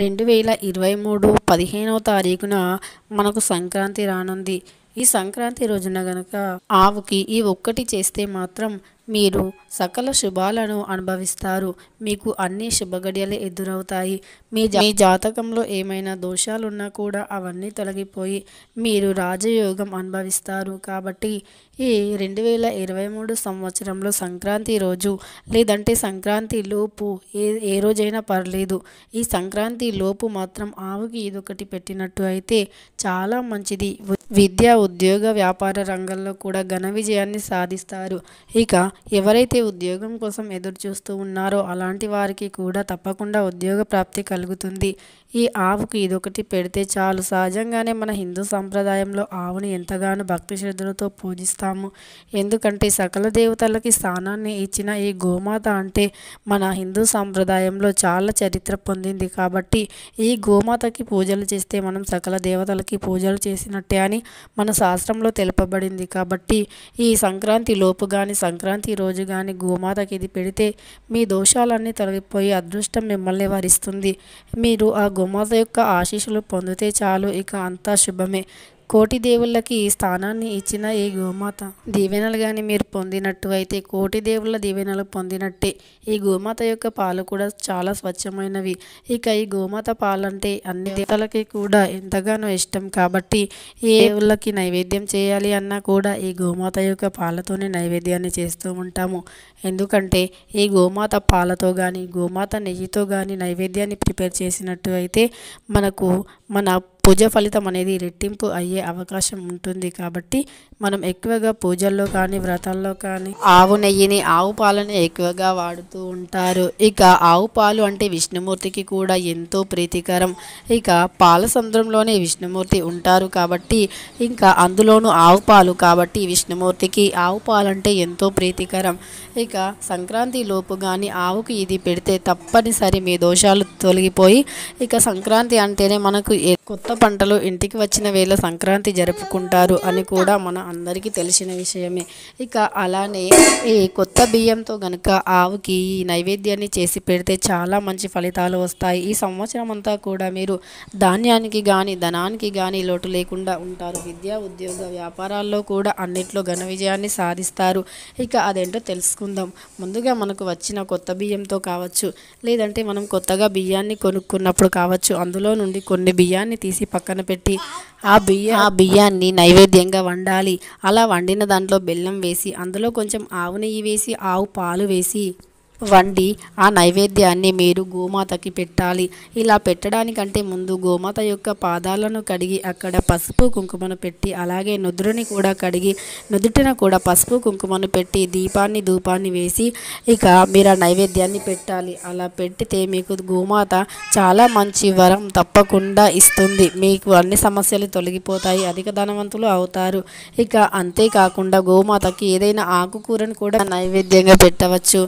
రెండు వేల ఇరవై మూడు పదిహేనవ తారీఖున మనకు సంక్రాంతి రానుంది ఈ సంక్రాంతి రోజున గనక ఆవుకి ఈ ఒక్కటి చేస్తే మాత్రం మీరు సకల శుభాలను అనుభవిస్తారు మీకు అన్ని శుభగడియలు ఎదురవుతాయి మీ మీ జాతకంలో ఏమైనా దోషాలున్నా కూడా అవన్నీ తొలగిపోయి మీరు రాజయోగం అనుభవిస్తారు కాబట్టి ఈ రెండు వేల ఇరవై మూడు సంవత్సరంలో సంక్రాంతి రోజు లేదంటే సంక్రాంతి లోపు ఏ ఏ రోజైనా పర్లేదు ఈ సంక్రాంతి లోపు మాత్రం ఆవుకి ఇదొకటి పెట్టినట్టు అయితే చాలా మంచిది విద్య ఉద్యోగ వ్యాపార రంగంలో కూడా ఘన విజయాన్ని సాధిస్తారు ఇక ఎవరైతే ఉద్యోగం కోసం ఎదురు చూస్తూ ఉన్నారో అలాంటి వారికి కూడా తప్పకుండా ఉద్యోగ ప్రాప్తి కలుగుతుంది ఈ ఆవుకు ఇదొకటి పెడితే చాలు సహజంగానే మన హిందూ సాంప్రదాయంలో ఆవుని ఎంతగానో భక్తి శ్రద్ధలతో పూజిస్తాము ఎందుకంటే సకల దేవతలకి స్థానాన్ని ఇచ్చిన ఈ గోమాత అంటే మన హిందూ సాంప్రదాయంలో చాలా చరిత్ర పొందింది కాబట్టి ఈ గోమాతకి పూజలు చేస్తే మనం సకల దేవతలకి పూజలు చేసినట్టే అని మన శాస్త్రంలో తెలుపబడింది కాబట్టి ఈ సంక్రాంతి లోపు కానీ సంక్రాంతి సంక్రాంతి రోజు కానీ గోమాతకి ఇది పెడితే మీ దోషాలన్నీ తొలగిపోయి అదృష్టం మిమ్మల్ని వరిస్తుంది మీరు ఆ గోమాత యొక్క ఆశీస్సులు పొందితే చాలు ఇక అంతా శుభమే కోటి దేవుళ్ళకి స్థానాన్ని ఇచ్చిన ఈ గోమాత దీవెనలు కానీ మీరు పొందినట్టు అయితే కోటి దేవుళ్ళ దీవెనలు పొందినట్టే ఈ గోమాత యొక్క పాలు కూడా చాలా స్వచ్ఛమైనవి ఇక ఈ గోమాత పాలంటే అన్ని దేవతలకి కూడా ఎంతగానో ఇష్టం కాబట్టి ఏ దేవుళ్ళకి నైవేద్యం చేయాలి అన్నా కూడా ఈ గోమాత యొక్క పాలతోనే నైవేద్యాన్ని చేస్తూ ఉంటాము ఎందుకంటే ఈ గోమాత పాలతో కానీ గోమాత నెయ్యితో కానీ నైవేద్యాన్ని ప్రిపేర్ చేసినట్టు అయితే మనకు మన పూజ ఫలితం అనేది రెట్టింపు అయ్యే అవకాశం ఉంటుంది కాబట్టి మనం ఎక్కువగా పూజల్లో కానీ వ్రతాల్లో కానీ ఆవు నెయ్యిని ఆవు పాలని ఎక్కువగా వాడుతూ ఉంటారు ఇక ఆవు పాలు అంటే విష్ణుమూర్తికి కూడా ఎంతో ప్రీతికరం ఇక పాల సముద్రంలోనే విష్ణుమూర్తి ఉంటారు కాబట్టి ఇంకా అందులోనూ ఆవు పాలు కాబట్టి విష్ణుమూర్తికి ఆవు పాలంటే ఎంతో ప్రీతికరం ఇక సంక్రాంతి లోపు కానీ ఆవుకి ఇది పెడితే తప్పనిసరి మీ దోషాలు తొలగిపోయి ఇక సంక్రాంతి అంటేనే మనకు కొత్త కొత్త పంటలు ఇంటికి వచ్చిన వేళ సంక్రాంతి జరుపుకుంటారు అని కూడా మన అందరికీ తెలిసిన విషయమే ఇక అలానే ఈ కొత్త బియ్యంతో గనుక ఆవుకి ఈ నైవేద్యాన్ని చేసి పెడితే చాలా మంచి ఫలితాలు వస్తాయి ఈ సంవత్సరం అంతా కూడా మీరు ధాన్యానికి కానీ ధనానికి కానీ లోటు లేకుండా ఉంటారు విద్యా ఉద్యోగ వ్యాపారాల్లో కూడా అన్నిట్లో ఘన విజయాన్ని సాధిస్తారు ఇక అదేంటో తెలుసుకుందాం ముందుగా మనకు వచ్చిన కొత్త బియ్యంతో కావచ్చు లేదంటే మనం కొత్తగా బియ్యాన్ని కొనుక్కున్నప్పుడు కావచ్చు అందులో నుండి కొన్ని బియ్యాన్ని తీసి తీసి పక్కన పెట్టి ఆ బియ్య ఆ బియ్యాన్ని నైవేద్యంగా వండాలి అలా వండిన దాంట్లో బెల్లం వేసి అందులో కొంచెం ఆవు నెయ్యి వేసి ఆవు పాలు వేసి వండి ఆ నైవేద్యాన్ని మీరు గోమాతకి పెట్టాలి ఇలా పెట్టడానికంటే ముందు గోమాత యొక్క పాదాలను కడిగి అక్కడ పసుపు కుంకుమను పెట్టి అలాగే నుదురుని కూడా కడిగి నుదుటిన కూడా పసుపు కుంకుమను పెట్టి దీపాన్ని ధూపాన్ని వేసి ఇక మీరు ఆ నైవేద్యాన్ని పెట్టాలి అలా పెట్టితే మీకు గోమాత చాలా మంచి వరం తప్పకుండా ఇస్తుంది మీకు అన్ని సమస్యలు తొలగిపోతాయి అధిక ధనవంతులు అవుతారు ఇక అంతేకాకుండా గోమాతకి ఏదైనా ఆకుకూరను కూడా నైవేద్యంగా పెట్టవచ్చు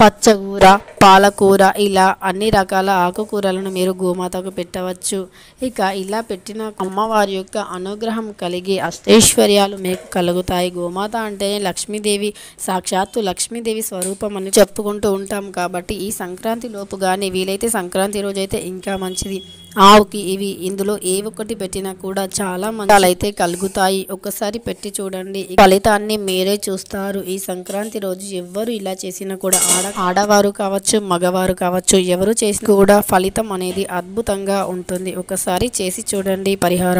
바짝 우라 పాలకూర ఇలా అన్ని రకాల ఆకుకూరలను మీరు గోమాతకు పెట్టవచ్చు ఇక ఇలా పెట్టిన అమ్మవారి యొక్క అనుగ్రహం కలిగి అష్టైశ్వర్యాలు మీకు కలుగుతాయి గోమాత అంటే లక్ష్మీదేవి సాక్షాత్తు లక్ష్మీదేవి స్వరూపం అని చెప్పుకుంటూ ఉంటాం కాబట్టి ఈ సంక్రాంతి లోపు కానీ వీలైతే సంక్రాంతి రోజైతే ఇంకా మంచిది ఆవుకి ఇవి ఇందులో ఏ ఒక్కటి పెట్టినా కూడా చాలా మంచాలు అయితే కలుగుతాయి ఒకసారి పెట్టి చూడండి ఫలితాన్ని మీరే చూస్తారు ఈ సంక్రాంతి రోజు ఎవ్వరు ఇలా చేసినా కూడా ఆడ ఆడవారు కావచ్చు కావచ్చు మగవారు కావచ్చు ఎవరు చేసి కూడా ఫలితం అనేది అద్భుతంగా ఉంటుంది ఒకసారి చేసి చూడండి పరిహారం